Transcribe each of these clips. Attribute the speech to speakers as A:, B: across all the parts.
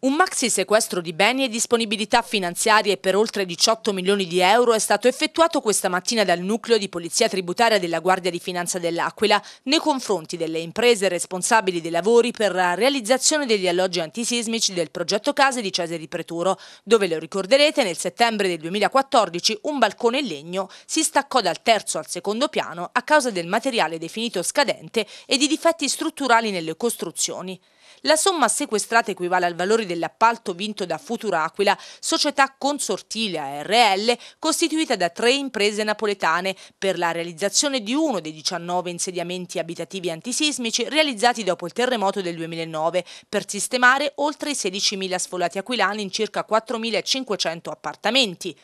A: Un maxi sequestro di beni e disponibilità finanziarie per oltre 18 milioni di euro è stato effettuato questa mattina dal nucleo di polizia tributaria della Guardia di Finanza dell'Aquila nei confronti delle imprese responsabili dei lavori per la realizzazione degli alloggi antisismici del progetto Case di Cesare di Preturo, dove lo ricorderete nel settembre del 2014 un balcone in legno si staccò dal terzo al secondo piano a causa del materiale definito scadente e di difetti strutturali nelle costruzioni. La somma sequestrata equivale al valore dell'appalto vinto da Futuraquila, società consortile ARL costituita da tre imprese napoletane per la realizzazione di uno dei 19 insediamenti abitativi antisismici realizzati dopo il terremoto del 2009 per sistemare oltre i 16.000 sfollati aquilani in circa 4.500 appartamenti.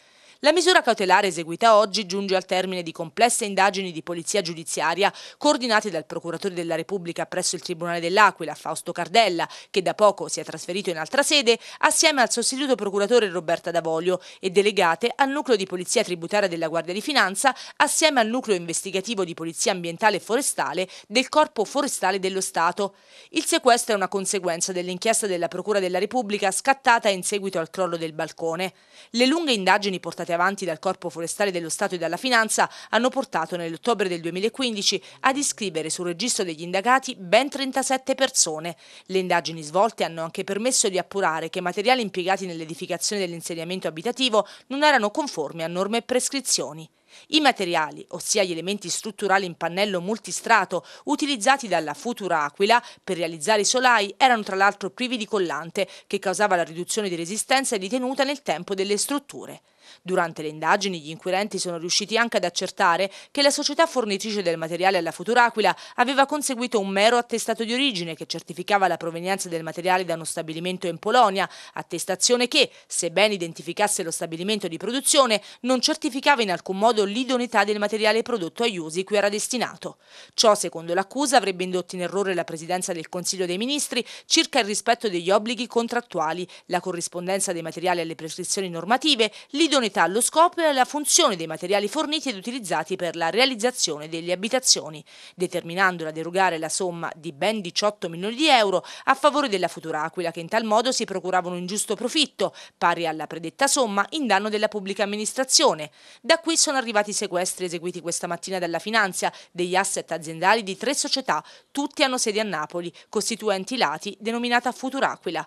A: La misura cautelare eseguita oggi giunge al termine di complesse indagini di polizia giudiziaria coordinate dal procuratore della Repubblica presso il Tribunale dell'Aquila, Fausto Cardella, che da poco si è trasferito in altra sede, assieme al sostituto procuratore Roberta D'Avoglio e delegate al nucleo di polizia tributaria della Guardia di Finanza, assieme al nucleo investigativo di polizia ambientale e forestale del Corpo Forestale dello Stato. Il sequestro è una conseguenza dell'inchiesta della Procura della Repubblica scattata in seguito al crollo del balcone. Le lunghe indagini portate avanti dal Corpo Forestale dello Stato e dalla Finanza hanno portato nell'ottobre del 2015 ad iscrivere sul registro degli indagati ben 37 persone. Le indagini svolte hanno anche permesso di appurare che i materiali impiegati nell'edificazione dell'insediamento abitativo non erano conformi a norme e prescrizioni. I materiali, ossia gli elementi strutturali in pannello multistrato utilizzati dalla Futura Aquila per realizzare i solai, erano tra l'altro privi di collante, che causava la riduzione di resistenza e di tenuta nel tempo delle strutture. Durante le indagini gli inquirenti sono riusciti anche ad accertare che la società fornitrice del materiale alla Futuraquila aveva conseguito un mero attestato di origine che certificava la provenienza del materiale da uno stabilimento in Polonia, attestazione che, sebbene identificasse lo stabilimento di produzione, non certificava in alcun modo l'idoneità del materiale prodotto agli usi cui era destinato. Ciò, secondo l'accusa, avrebbe indotto in errore la Presidenza del Consiglio dei Ministri circa il rispetto degli obblighi contrattuali, la corrispondenza dei materiali alle prescrizioni normative, l'idoneità l'idoneità allo scopo e alla funzione dei materiali forniti ed utilizzati per la realizzazione delle abitazioni, determinandola a derogare la somma di ben 18 milioni di euro a favore della futura Aquila che in tal modo si procurava un ingiusto profitto, pari alla predetta somma, in danno della pubblica amministrazione. Da qui sono arrivati i sequestri eseguiti questa mattina dalla Finanza degli asset aziendali di tre società, tutte hanno sede a Napoli, costituenti lati, denominata Futura Aquila.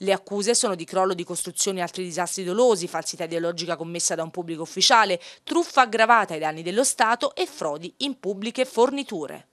A: Le accuse sono di crollo di costruzioni e altri disastri dolosi, falsità ideologica commessa da un pubblico ufficiale, truffa aggravata ai danni dello Stato e frodi in pubbliche forniture.